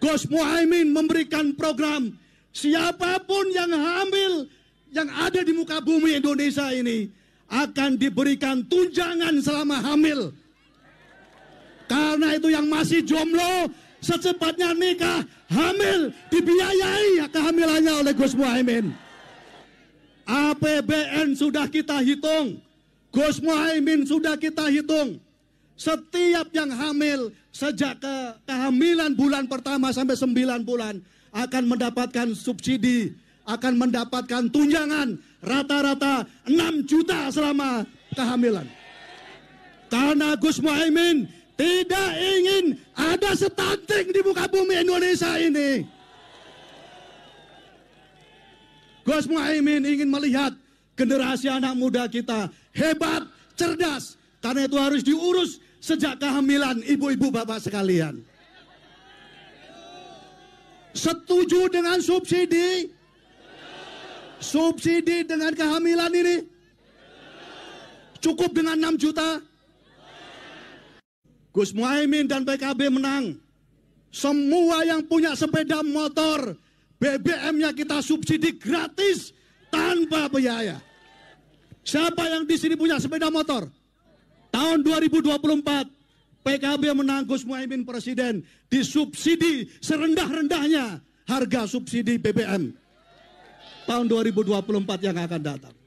Gus Muhaimin memberikan program siapapun yang hamil yang ada di muka bumi Indonesia ini akan diberikan tunjangan selama hamil. Karena itu yang masih jomblo secepatnya nikah, hamil, dibiayai kehamilannya oleh Gus Muhaimin. APBN sudah kita hitung, Gus Muhaimin sudah kita hitung. Setiap yang hamil sejak ke kehamilan bulan pertama sampai sembilan bulan akan mendapatkan subsidi, akan mendapatkan tunjangan rata-rata 6 juta selama kehamilan. Karena Gus Muhaimin tidak ingin ada stunting di muka bumi Indonesia ini. Gus Muhaimin ingin melihat generasi anak muda kita hebat, cerdas. Karena itu harus diurus sejak kehamilan ibu-ibu bapak sekalian. Setuju dengan subsidi? Subsidi dengan kehamilan ini? Cukup dengan 6 juta? Gus Muhaimin dan PKB menang. Semua yang punya sepeda motor, BBM-nya kita subsidi gratis tanpa biaya. Siapa yang di sini punya sepeda motor? Tahun 2024 PKB menanggus Muhaimin Presiden disubsidi serendah-rendahnya harga subsidi BBM. Tahun 2024 yang akan datang.